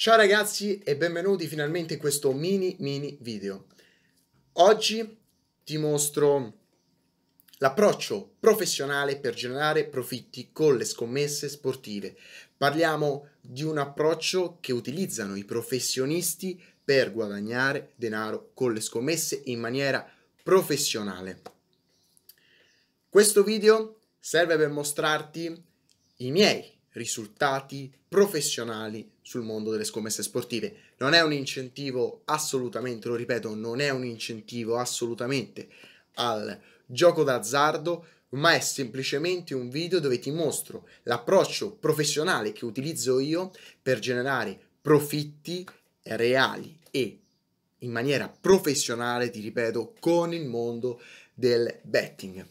Ciao ragazzi e benvenuti finalmente in questo mini mini video. Oggi ti mostro l'approccio professionale per generare profitti con le scommesse sportive. Parliamo di un approccio che utilizzano i professionisti per guadagnare denaro con le scommesse in maniera professionale. Questo video serve per mostrarti i miei risultati professionali sul mondo delle scommesse sportive. Non è un incentivo assolutamente, lo ripeto, non è un incentivo assolutamente al gioco d'azzardo, ma è semplicemente un video dove ti mostro l'approccio professionale che utilizzo io per generare profitti reali e in maniera professionale, ti ripeto, con il mondo del betting.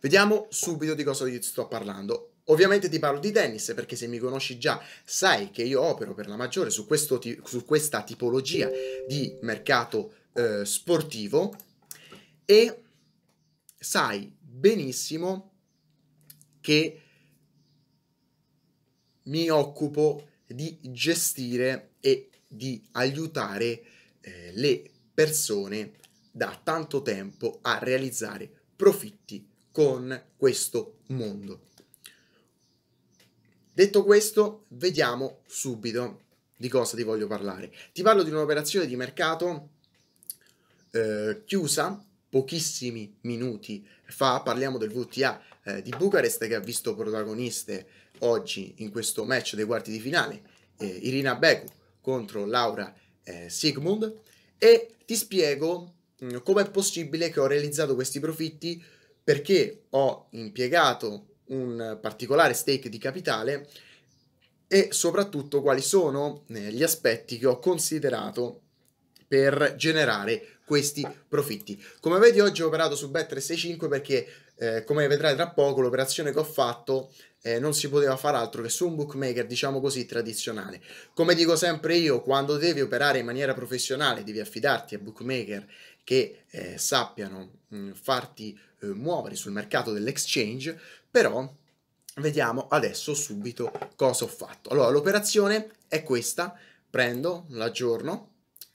Vediamo subito di cosa sto parlando. Ovviamente ti parlo di tennis perché se mi conosci già sai che io opero per la maggiore su, questo, su questa tipologia di mercato eh, sportivo e sai benissimo che mi occupo di gestire e di aiutare eh, le persone da tanto tempo a realizzare profitti con questo mondo. Detto questo, vediamo subito di cosa ti voglio parlare. Ti parlo di un'operazione di mercato eh, chiusa pochissimi minuti fa, parliamo del VTA eh, di Bucarest che ha visto protagoniste oggi in questo match dei quarti di finale eh, Irina Beku contro Laura eh, Sigmund e ti spiego mm, com'è possibile che ho realizzato questi profitti perché ho impiegato un particolare stake di capitale e soprattutto quali sono eh, gli aspetti che ho considerato per generare questi profitti. Come vedi oggi ho operato su Bet365 perché eh, come vedrai tra poco l'operazione che ho fatto eh, non si poteva fare altro che su un bookmaker diciamo così tradizionale. Come dico sempre io, quando devi operare in maniera professionale devi affidarti a bookmaker che eh, sappiano mh, mm, farti eh, muovere sul mercato dell'exchange, però vediamo adesso subito cosa ho fatto. Allora, l'operazione è questa, prendo, l'aggiorno,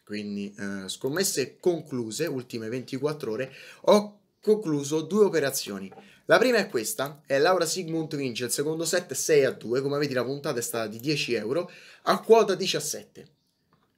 quindi eh, scommesse concluse, ultime 24 ore, ho concluso due operazioni. La prima è questa, è Laura Sigmund vince il secondo set 6 a 2, come vedi la puntata è stata di 10 euro, a quota 17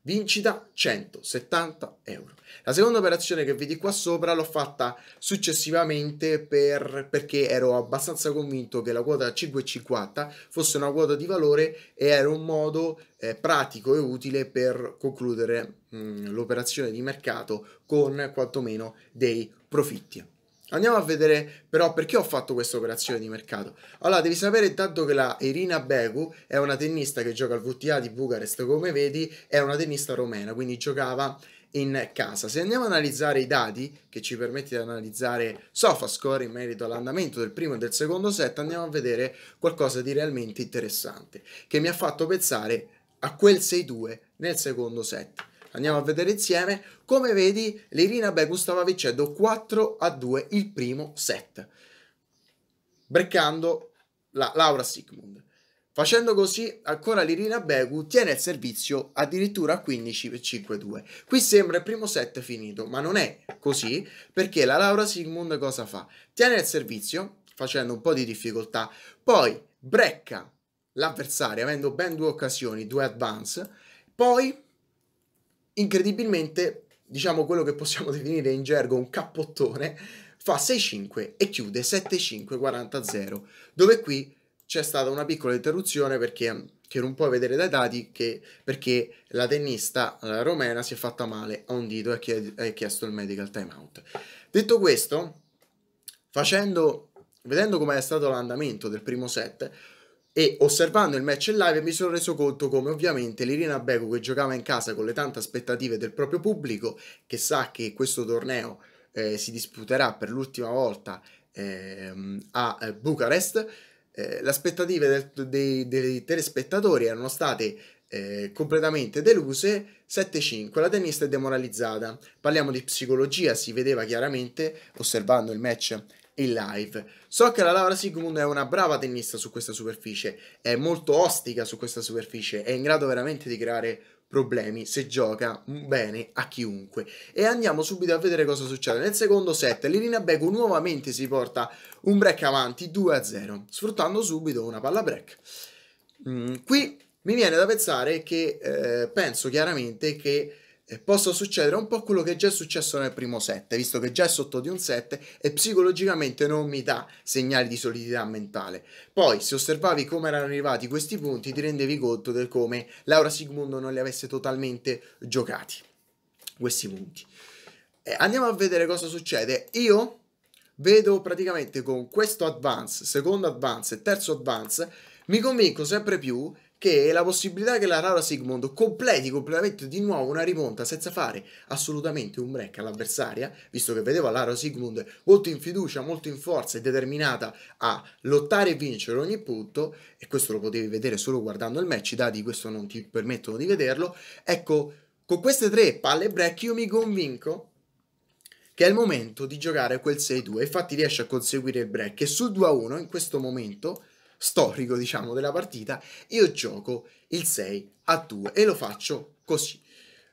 vincita 170 euro. La seconda operazione che vedi qua sopra l'ho fatta successivamente per, perché ero abbastanza convinto che la quota 5,50 fosse una quota di valore e era un modo eh, pratico e utile per concludere mm, l'operazione di mercato con quantomeno dei profitti. Andiamo a vedere però perché ho fatto questa operazione di mercato. Allora, devi sapere intanto che la Irina Begu è una tennista che gioca al VTA di Bucarest, come vedi, è una tennista romena, quindi giocava in casa. Se andiamo ad analizzare i dati che ci permette di analizzare SofaScore in merito all'andamento del primo e del secondo set, andiamo a vedere qualcosa di realmente interessante che mi ha fatto pensare a quel 6-2 nel secondo set andiamo a vedere insieme. Come vedi, l'Irina Begustava vincendo 4 a 2 il primo set, breccando la Laura Sigmund. Facendo così, ancora l'Irina Begu tiene il servizio addirittura a 15-5-2. Qui sembra il primo set finito, ma non è così, perché la Laura Sigmund cosa fa? Tiene il servizio, facendo un po' di difficoltà, poi brecca l'avversario avendo ben due occasioni, due advance, poi incredibilmente, diciamo quello che possiamo definire in gergo un cappottone, fa 6-5 e chiude 7-5-40-0, dove qui c'è stata una piccola interruzione perché che non puoi vedere dai dati che, perché la tennista la romena si è fatta male a un dito e ha chiesto il medical timeout. Detto questo, facendo, vedendo com'è stato l'andamento del primo set, e osservando il match in live mi sono reso conto come ovviamente l'Irina Beko che giocava in casa con le tante aspettative del proprio pubblico, che sa che questo torneo eh, si disputerà per l'ultima volta ehm, eh, a Bucarest, eh, le aspettative del, dei, dei, telespettatori erano state eh, completamente deluse, 7-5, la tennista è demoralizzata. Parliamo di psicologia, si vedeva chiaramente osservando il match e live. So che la Laura Sigmund è una brava tennista su questa superficie, è molto ostica su questa superficie, è in grado veramente di creare problemi se gioca bene a chiunque. E andiamo subito a vedere cosa succede. Nel secondo set Lirina Begu nuovamente si porta un break avanti 2-0, sfruttando subito una palla break. Mm, qui mi viene da pensare che eh, penso chiaramente che e possa succedere un po' quello che è già successo nel primo set, visto che già è sotto di un set e psicologicamente non mi dà segnali di solidità mentale. Poi, se osservavi come erano arrivati questi punti, ti rendevi conto del come Laura Sigmundo non li avesse totalmente giocati. Questi punti. Eh, andiamo a vedere cosa succede. Io vedo praticamente con questo advance, secondo advance e terzo advance, mi convinco sempre più che è la possibilità che la Rara Sigmund completi completamente di nuovo una rimonta senza fare assolutamente un break all'avversaria, visto che vedeva la Rara Sigmund molto in fiducia, molto in forza e determinata a lottare e vincere ogni punto, e questo lo potevi vedere solo guardando il match, i dati questo non ti permettono di vederlo, ecco, con queste tre palle break io mi convinco che è il momento di giocare quel 6-2, infatti riesce a conseguire il break e sul 2-1 in questo momento storico, diciamo, della partita, io gioco il 6 a 2 e lo faccio così.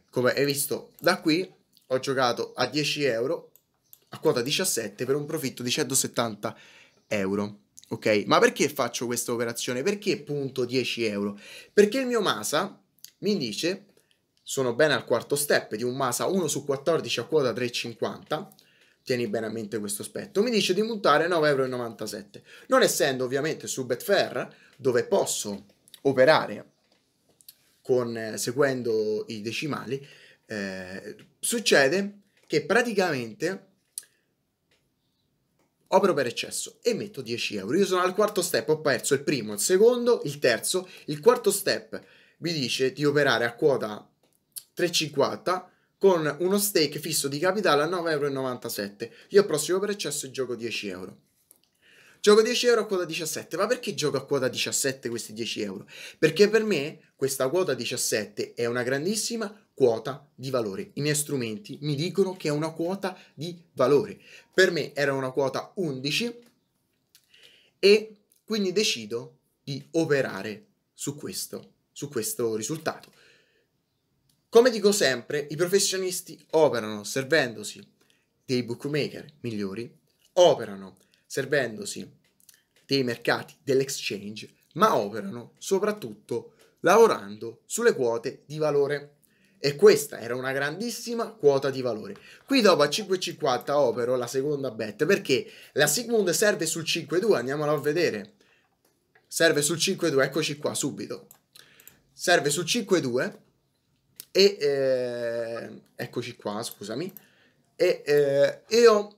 Come hai visto da qui, ho giocato a 10 euro, a quota 17, per un profitto di 170 euro. Ok, ma perché faccio questa operazione? Perché punto 10 euro? Perché il mio Masa mi dice, sono bene al quarto step di un Masa 1 su 14 a quota 3,50, tieni bene a mente questo aspetto, mi dice di montare 9,97€. Non essendo ovviamente su Betfair, dove posso operare con, eh, seguendo i decimali, eh, succede che praticamente opero per eccesso e metto 10 euro. Io sono al quarto step, ho perso il primo, il secondo, il terzo, il quarto step mi dice di operare a quota 3,50 con uno stake fisso di capitale a 9,97€. Io al prossimo processo gioco 10 euro. Gioco 10 euro a quota 17. Ma perché gioco a quota 17 questi 10 euro? Perché per me questa quota 17 è una grandissima quota di valore. I miei strumenti mi dicono che è una quota di valore. Per me era una quota 11 e quindi decido di operare su questo, su questo risultato. Come dico sempre, i professionisti operano servendosi dei bookmaker migliori, operano servendosi dei mercati dell'exchange, ma operano soprattutto lavorando sulle quote di valore. E questa era una grandissima quota di valore. Qui dopo a 5,50 opero la seconda bet perché la Sigmund serve sul 5,2, andiamola a vedere. Serve sul 5,2, eccoci qua subito. Serve sul e eh, eccoci qua, scusami. E eh, io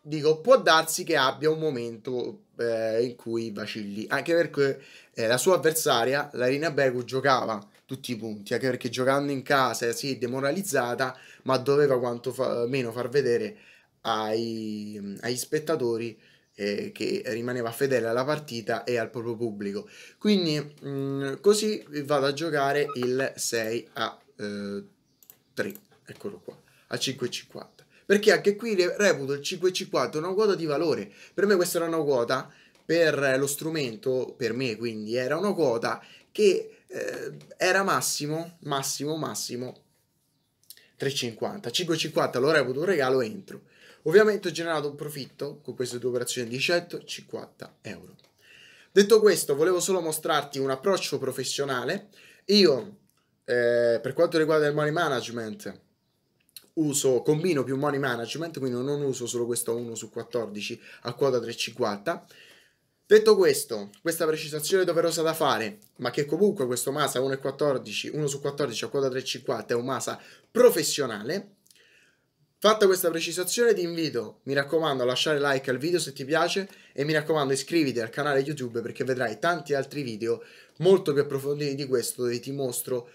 dico, può darsi che abbia un momento eh, in cui vacilli, anche perché eh, la sua avversaria, la Rina Begu, giocava tutti i punti, anche perché giocando in casa si sì, è demoralizzata, ma doveva quanto fa- far vedere ai, agli spettatori eh, che rimaneva fedele alla partita e al proprio pubblico. Quindi mh, mm, così vado a giocare il 6 a 3, eccolo qua, a 5,50. Perché anche qui reputo il 5,50 una quota di valore. Per me questa era una quota, per lo strumento, per me quindi, era una quota che eh, era massimo, massimo, massimo 3,50. 5,50 lo reputo un regalo, entro. Ovviamente ho generato un profitto con queste due operazioni di 150 euro. Detto questo, volevo solo mostrarti un approccio professionale. Io eh, per quanto riguarda il money management, uso, combino più money management, quindi non uso solo questo 1 su 14 a quota 350. Detto questo, questa precisazione doverosa da fare, ma che comunque questo Masa 1, 14, 1 su 14 a quota 350 è un Masa professionale. Fatta questa precisazione ti invito, mi raccomando, a lasciare like al video se ti piace e mi raccomando iscriviti al canale YouTube perché vedrai tanti altri video molto più approfonditi di questo dove ti mostro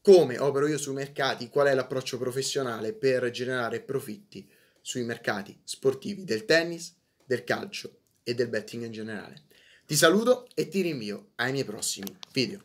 come opero io sui mercati, qual è l'approccio professionale per generare profitti sui mercati sportivi del tennis, del calcio e del betting in generale. Ti saluto e ti rinvio ai miei prossimi video.